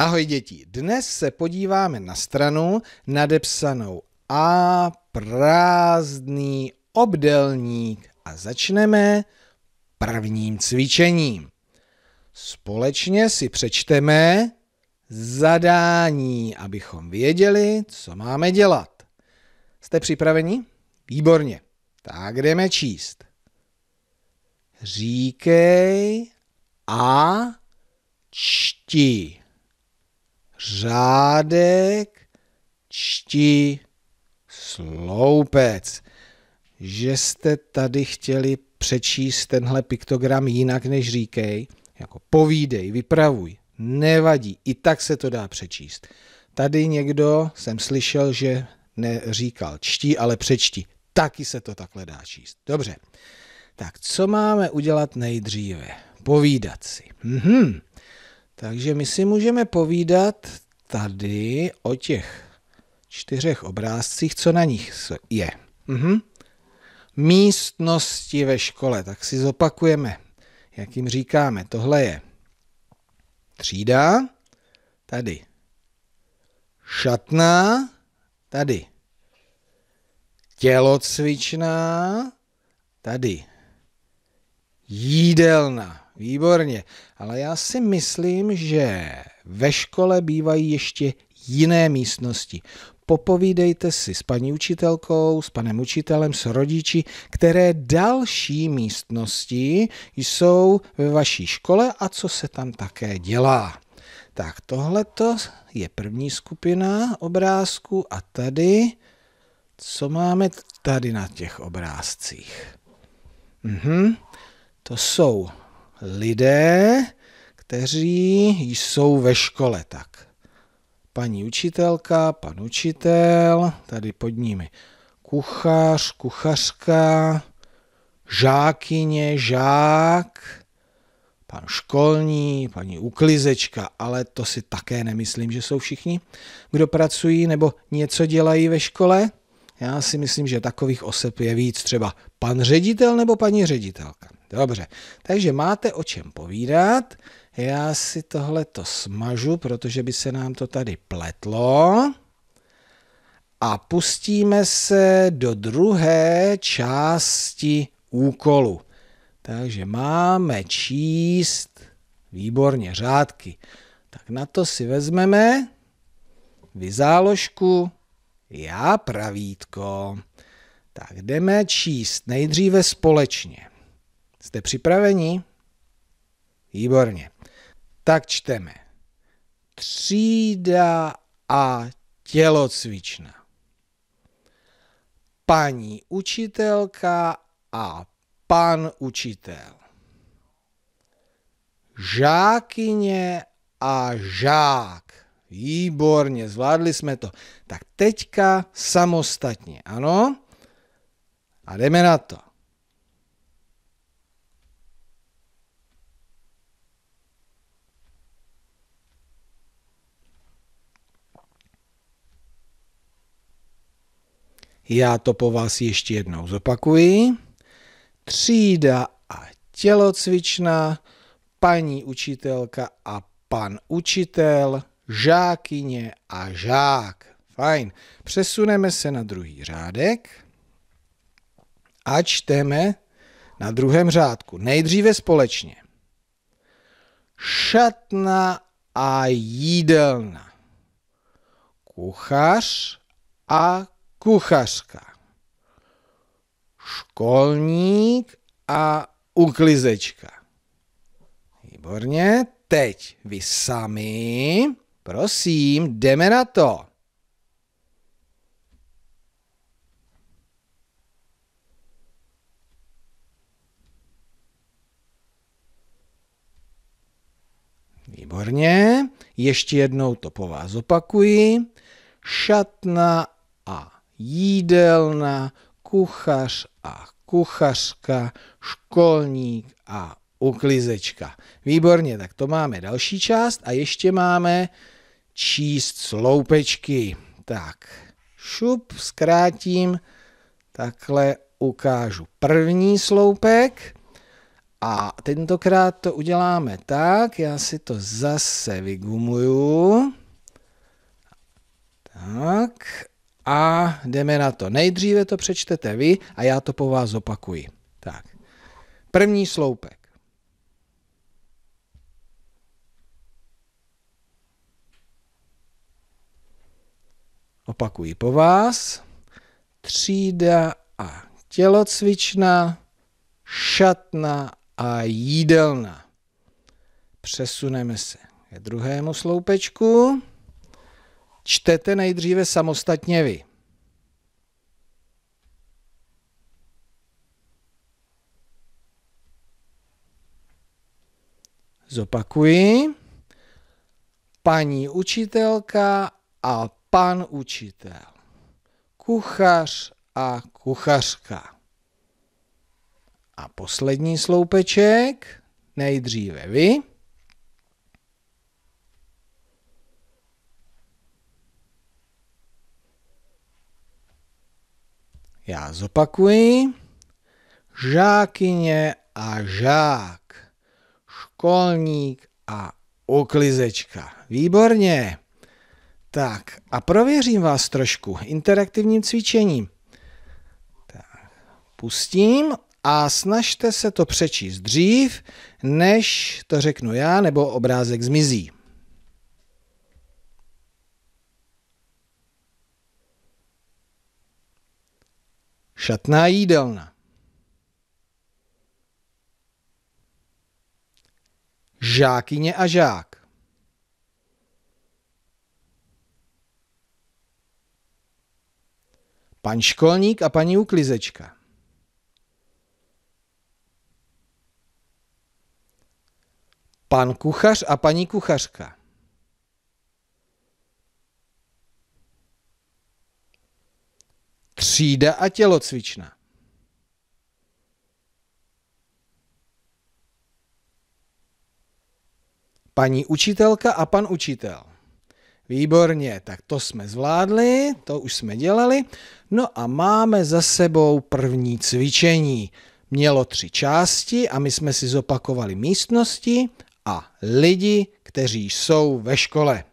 Ahoj děti, dnes se podíváme na stranu nadepsanou A prázdný obdelník a začneme prvním cvičením. Společně si přečteme zadání, abychom věděli, co máme dělat. Jste připraveni? Výborně. Tak jdeme číst. Říkej a čti řádek čtí sloupec. Že jste tady chtěli přečíst tenhle piktogram jinak, než říkej, jako povídej, vypravuj, nevadí, i tak se to dá přečíst. Tady někdo jsem slyšel, že neříkal čtí, ale přečtí. Taky se to takhle dá číst. Dobře. Tak co máme udělat nejdříve? Povídat si. Mhm. Takže my si můžeme povídat tady o těch čtyřech obrázcích, co na nich je. Mhm. Místnosti ve škole, tak si zopakujeme, jak jim říkáme. Tohle je třída, tady šatná, tady tělocvičná, tady jídelna výborně. Ale já si myslím, že ve škole bývají ještě jiné místnosti. Popovídejte si s paní učitelkou, s panem učitelem, s rodiči, které další místnosti jsou ve vaší škole a co se tam také dělá. Tak tohle je první skupina obrázků a tady, co máme tady na těch obrázcích? Mhm. To jsou lidé, kteří jsou ve škole. Tak, paní učitelka, pan učitel, tady pod nimi kuchař, kuchařka, žákyně, žák, pan školní, paní uklizečka, ale to si také nemyslím, že jsou všichni, kdo pracují nebo něco dělají ve škole. Já si myslím, že takových osob je víc, třeba pan ředitel nebo paní ředitelka. Dobře, takže máte o čem povídat. Já si tohle to smažu, protože by se nám to tady pletlo. A pustíme se do druhé části úkolu. Takže máme číst výborně řádky. Tak na to si vezmeme vyzáložku já pravítko. Tak jdeme číst nejdříve společně. Jste připraveni? Výborně. Tak čteme. Třída a tělocvična. Paní učitelka a pan učitel. Žákyně a žák. Výborně, zvládli jsme to. Tak teďka samostatně, ano? A jdeme na to. Já to po vás ještě jednou zopakuji. Třída a tělocvična, paní učitelka a pan učitel – žákyně a žák. Fajn. Přesuneme se na druhý řádek a čteme na druhém řádku. Nejdříve společně. Šatna a jídelna. Kuchař a kuchařka. Školník a uklizečka. Výborně. Teď vy sami Prosím, jdeme na to. Výborně. Ještě jednou to po vás opakuji. Šatna a jídelna, kuchař a kuchařka, školník a uklizečka. Výborně, tak to máme další část a ještě máme číst sloupečky. Tak, šup, zkrátím, takhle ukážu první sloupek. A tentokrát to uděláme tak, já si to zase vygumuju. Tak a jdeme na to. Nejdříve to přečtete vy a já to po vás opakuji. Tak, první sloupek. Opakuji po vás. Třída a tělocvična, šatna a jídelna. Přesuneme se k druhému sloupečku. Čtete nejdříve samostatně vy. Zopakuji. Paní učitelka a pan učitel, kuchař a kuchařka. A poslední sloupeček, nejdříve vy. Já zopakuji. Žákyně a žák, školník a uklizečka. Výborně. Tak a prověřím vás trošku interaktivním cvičením. Tak, pustím a snažte se to přečíst dřív, než to řeknu já, nebo obrázek zmizí. Šatná jídelna. Žákyně a žák. Pan školník a paní uklizečka. Pan kuchař a paní kuchařka. Třída a tělocvična. Paní učitelka a pan učitel. Výborně, tak to jsme zvládli, to už jsme dělali. No a máme za sebou první cvičení. Mělo tři části a my jsme si zopakovali místnosti a lidi, kteří jsou ve škole.